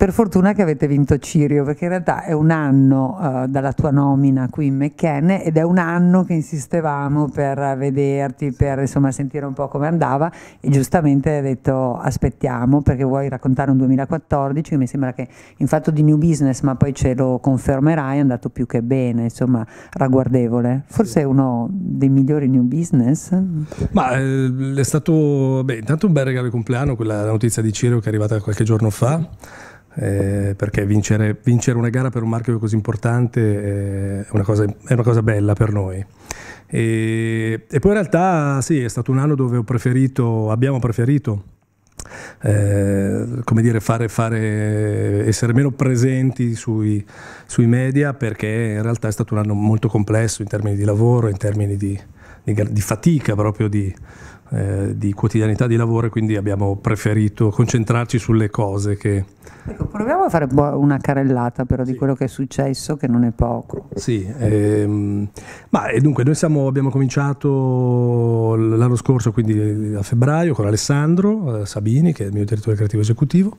Per fortuna che avete vinto Cirio, perché in realtà è un anno eh, dalla tua nomina qui in McKenna ed è un anno che insistevamo per vederti, per insomma, sentire un po' come andava e giustamente hai detto aspettiamo perché vuoi raccontare un 2014 che mi sembra che in fatto di new business, ma poi ce lo confermerai, è andato più che bene, insomma, ragguardevole. Forse è uno dei migliori new business. Ma eh, è stato beh, intanto un bel regalo di compleanno, quella notizia di Cirio che è arrivata qualche giorno fa eh, perché vincere, vincere, una gara per un marchio così importante eh, è una cosa, è una cosa bella per noi. E, e, poi in realtà sì, è stato un anno dove preferito, abbiamo preferito eh, come dire, fare, fare, essere meno presenti sui, sui, media perché in realtà è stato un anno molto complesso in termini di lavoro, in termini di, di, di fatica proprio di, eh, di quotidianità di lavoro e quindi abbiamo preferito concentrarci sulle cose che... Ecco, proviamo a fare una carellata però di quello che è successo, che non è poco. Sì, ehm, ma e dunque noi siamo, abbiamo cominciato l'anno scorso, quindi a febbraio, con Alessandro eh, Sabini, che è il mio direttore creativo esecutivo,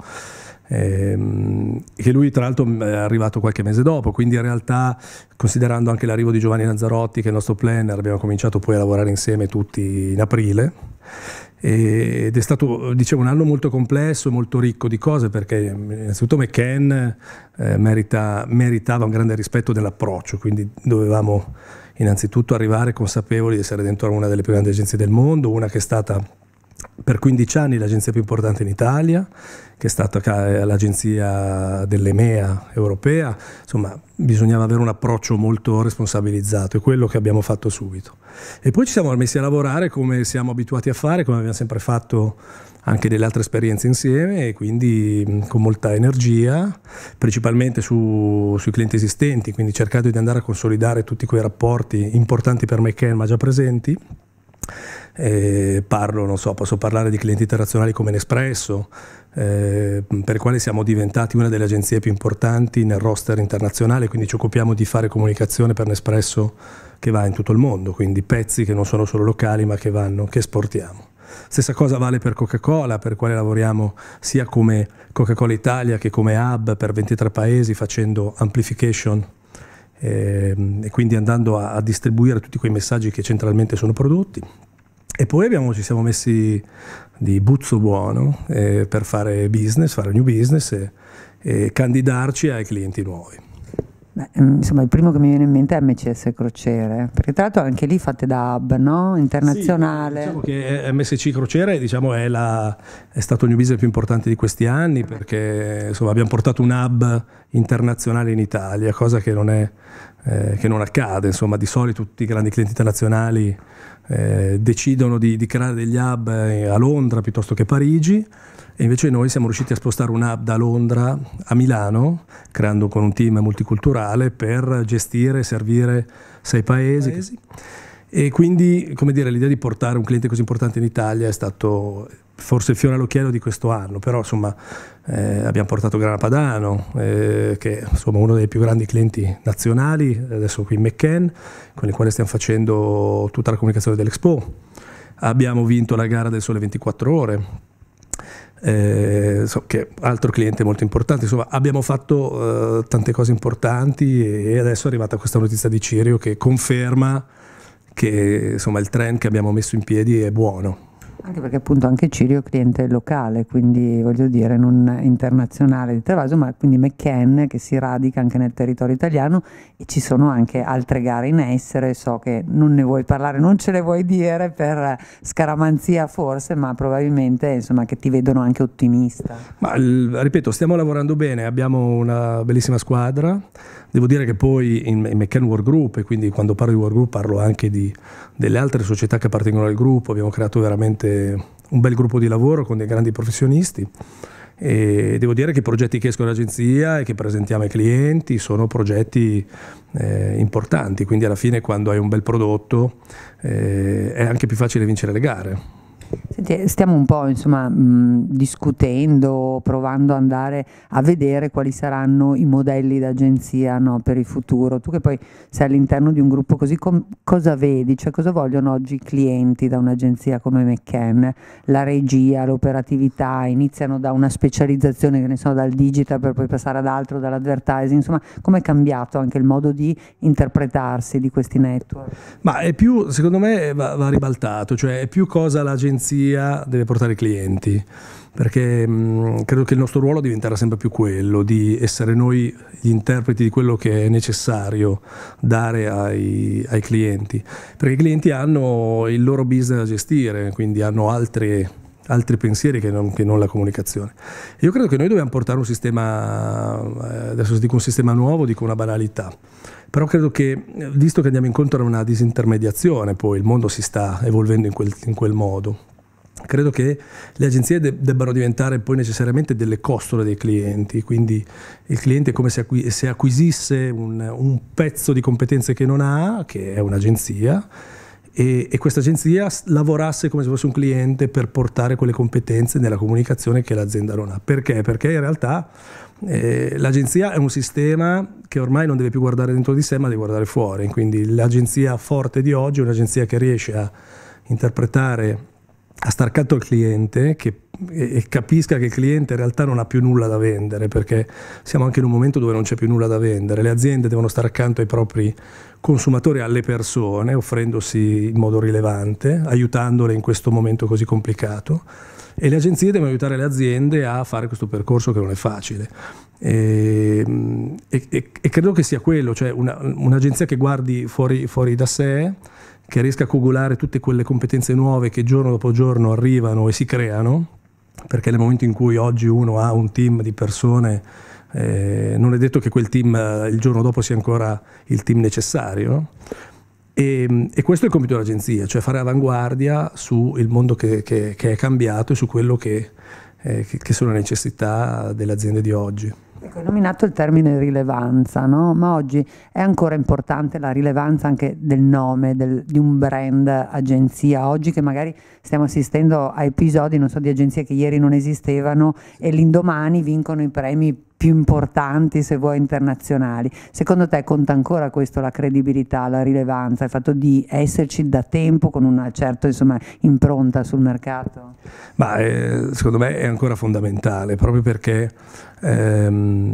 ehm, che lui tra l'altro è arrivato qualche mese dopo, quindi in realtà considerando anche l'arrivo di Giovanni Nazzarotti che è il nostro planner, abbiamo cominciato poi a lavorare insieme tutti in aprile ed è stato dicevo, un anno molto complesso, molto ricco di cose perché mm, innanzitutto McCann eh, merita, meritava un grande rispetto dell'approccio, quindi dovevamo innanzitutto arrivare consapevoli di essere dentro una delle più grandi agenzie del mondo, una che è stata per 15 anni l'agenzia più importante in Italia, che è stata eh, l'agenzia dell'EMEA europea, insomma bisognava avere un approccio molto responsabilizzato, è quello che abbiamo fatto subito. E poi ci siamo messi a lavorare come siamo abituati a fare, come abbiamo sempre fatto anche delle altre esperienze insieme e quindi con molta energia, principalmente su, sui clienti esistenti, quindi cercando di andare a consolidare tutti quei rapporti importanti per McCann ma già presenti eh, parlo, so, posso parlare di clienti internazionali come Nespresso, eh, per i quali siamo diventati una delle agenzie più importanti nel roster internazionale, quindi ci occupiamo di fare comunicazione per Nespresso che va in tutto il mondo, quindi pezzi che non sono solo locali ma che, vanno, che esportiamo. Stessa cosa vale per Coca-Cola, per quale lavoriamo sia come Coca-Cola Italia che come hub per 23 paesi facendo amplification ehm, e quindi andando a distribuire tutti quei messaggi che centralmente sono prodotti. E poi abbiamo, ci siamo messi di buzzo buono eh, per fare business, fare new business e, e candidarci ai clienti nuovi. Beh, mm, insomma, il primo che mi viene in mente è MCS Crociere, perché tra l'altro anche lì fate da hub no? internazionale. Sì, diciamo che MSC Crociere diciamo, è, la, è, stato il mio business più importante di questi anni perché insomma, abbiamo portato un hub internazionale in Italia, cosa che non, è, eh, che non accade. Insomma, di solito tutti i grandi clienti internazionali eh, decidono di, di creare degli hub eh, a Londra piuttosto che Parigi e invece noi siamo riusciti a spostare un'app da Londra a Milano, creando con un team multiculturale per gestire e servire sei paesi. paesi. E quindi, come dire, l'idea di portare un cliente così importante in Italia è stato forse il fiore all'occhiello di questo anno, però insomma eh, abbiamo portato Grana Padano, eh, che è uno dei più grandi clienti nazionali, adesso qui in McCann, con il quale stiamo facendo tutta la comunicazione dell'Expo. Abbiamo vinto la gara del Sole 24 Ore, eh, so, che è altro cliente molto importante. Insomma, abbiamo fatto eh, tante cose importanti e adesso è arrivata questa notizia di Cirio che conferma che insomma, il trend che abbiamo messo in piedi è buono. Anche perché appunto anche Cirio è cliente locale, quindi voglio dire non internazionale di Travaso, ma quindi McCann che si radica anche nel territorio italiano e ci sono anche altre gare in essere, so che non ne vuoi parlare, non ce le vuoi dire per scaramanzia forse, ma probabilmente insomma che ti vedono anche ottimista. Ma ripeto, stiamo lavorando bene, abbiamo una bellissima squadra, devo dire che poi in, in McCann World Group, e quindi quando parlo di World Group parlo anche di, delle altre società che appartengono al gruppo, abbiamo creato veramente un bel gruppo di lavoro con dei grandi professionisti. E devo dire che i progetti che escono dall'agenzia e che presentiamo ai clienti sono progetti eh, importanti, quindi alla fine quando hai un bel prodotto eh, è anche più facile vincere le gare. Senti, stiamo un po' insomma, mh, discutendo, provando ad andare a vedere quali saranno i modelli d'agenzia no, per il futuro. Tu che poi sei all'interno di un gruppo così, cosa vedi? Cioè, cosa vogliono oggi i clienti da un'agenzia come McCann? La regia, l'operatività, iniziano da una specializzazione, che ne so, dal digital per poi passare ad altro, dall'advertising. Insomma, come è cambiato anche il modo di interpretarsi di questi network? Ma è più, secondo me, va, va ribaltato, cioè è più cosa l'agenzia l'agenzia deve portare i clienti perché mh, mm, credo che il nostro ruolo diventerà sempre più quello di essere noi gli interpreti di quello che è necessario dare ai, ai clienti, perché i clienti hanno il loro business da gestire, quindi hanno altri, altri pensieri che non, che non, la comunicazione. Io credo che noi dobbiamo portare un sistema, eh, adesso dico un sistema nuovo, dico una banalità, però credo che, visto che andiamo incontro a una disintermediazione, poi il mondo si sta evolvendo in quel, in quel modo, credo che le agenzie debbano diventare poi necessariamente delle costole dei clienti, quindi il cliente è come se, acqui se acquisisse un, un, pezzo di competenze che non ha, che è un'agenzia, e, e questa agenzia lavorasse come se fosse un cliente per portare quelle competenze nella comunicazione che l'azienda non ha. Perché? Perché in realtà eh, l'agenzia è un sistema che ormai non deve più guardare dentro di sé ma deve guardare fuori, quindi l'agenzia forte di oggi è un'agenzia che riesce a interpretare a star accanto al cliente che, e capisca che il cliente in realtà non ha più nulla da vendere, perché siamo anche in un momento dove non c'è più nulla da vendere. Le aziende devono stare accanto ai propri consumatori, alle persone, offrendosi in modo rilevante, aiutandole in questo momento così complicato. E le agenzie devono aiutare le aziende a fare questo percorso che non è facile. Ehm, e, e, e credo che sia quello, cioè una, un'agenzia che guardi fuori, fuori da sé che riesca a cugolare tutte quelle competenze nuove che giorno dopo giorno arrivano e si creano, perché nel momento in cui oggi uno ha un team di persone, eh, non è detto che quel team eh, il giorno dopo sia ancora il team necessario. E, mm, e, questo è il compito dell'agenzia, cioè fare avanguardia sul mondo che, che, che, è cambiato e su quello che, eh, che sono le necessità delle aziende di oggi. Ecco, hai nominato il termine rilevanza, no? ma oggi è ancora importante la rilevanza anche del nome del, di un brand agenzia, oggi che magari stiamo assistendo a episodi so, di agenzie che ieri non esistevano e l'indomani vincono i premi più importanti, se vuoi, internazionali. Secondo te conta ancora questo, la credibilità, la rilevanza, il fatto di esserci da tempo con una certa insomma, impronta sul mercato? Ma, eh, secondo me è ancora fondamentale, proprio perché in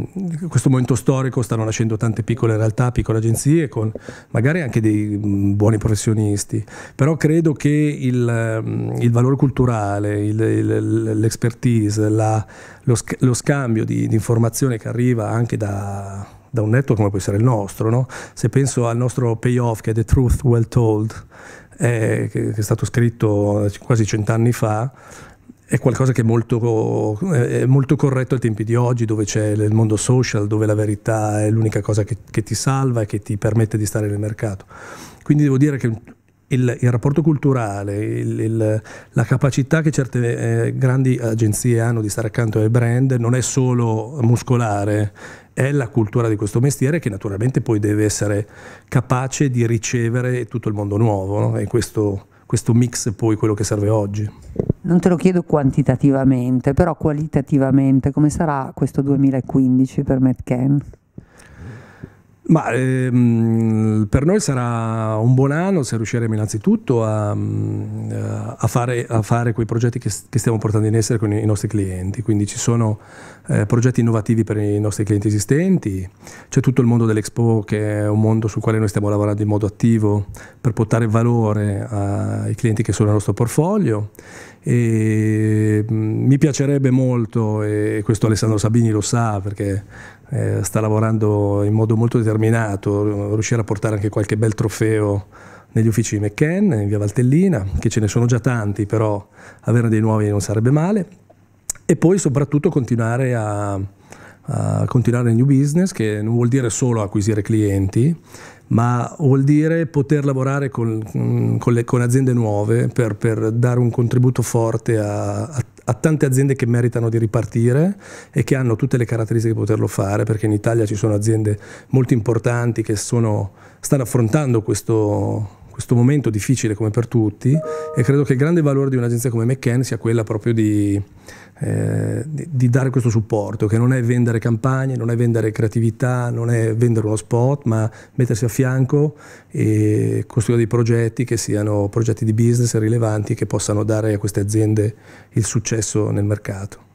ehm, questo momento storico stanno nascendo tante piccole realtà, piccole agenzie con magari anche dei buoni professionisti, però credo che il, ehm, il valore culturale, il, il, l'expertise, la, lo, sc- lo scambio di, di informazione che arriva anche da, da un network come può essere il nostro. No? Se penso al nostro payoff che è The Truth Well Told, eh, che, è stato scritto eh, quasi cent'anni fa, è qualcosa che è molto, eh, è molto, corretto ai tempi di oggi, dove c'è il mondo social, dove la verità è l'unica cosa che, che ti salva e che ti permette di stare nel mercato. Quindi devo dire che il, il rapporto culturale, il, il, la capacità che certe eh, grandi agenzie hanno di stare accanto ai brand non è solo muscolare, è la cultura di questo mestiere che naturalmente poi deve essere capace di ricevere tutto il mondo nuovo no? e questo, questo mix è poi quello che serve oggi. Non te lo chiedo quantitativamente, però qualitativamente, come sarà questo 2015 per MedCan? Ma ehm, per noi sarà un buon anno se riusciremo innanzitutto a, mm, eh, a, fare, a fare, quei progetti che, che, stiamo portando in essere con i nostri clienti, quindi ci sono eh, progetti innovativi per i nostri clienti esistenti, c'è tutto il mondo dell'Expo che è un mondo sul quale noi stiamo lavorando in modo attivo per portare valore ai clienti che sono nel nostro portfolio e mm, mi piacerebbe molto, e questo Alessandro Sabini lo sa perché eh, sta lavorando in modo molto determinato, riuscire a portare anche qualche bel trofeo negli uffici di McCann in via Valtellina, che ce ne sono già tanti, però averne dei nuovi non sarebbe male e poi soprattutto continuare a, a continuare il new business che non vuol dire solo acquisire clienti ma vuol dire poter lavorare con, mm, con, le, con aziende nuove per, per, dare un contributo forte a, a, a, tante aziende che meritano di ripartire e che hanno tutte le caratteristiche di poterlo fare, perché in Italia ci sono aziende molto importanti che sono, stanno affrontando questo, questo momento difficile come per tutti e credo che il grande valore di un'agenzia come McCann sia quella proprio di, eh, di, dare questo supporto, che non è vendere campagne, non è vendere creatività, non è vendere uno spot, ma mettersi a fianco e costruire dei progetti che siano progetti di business rilevanti che possano dare a queste aziende il successo nel mercato.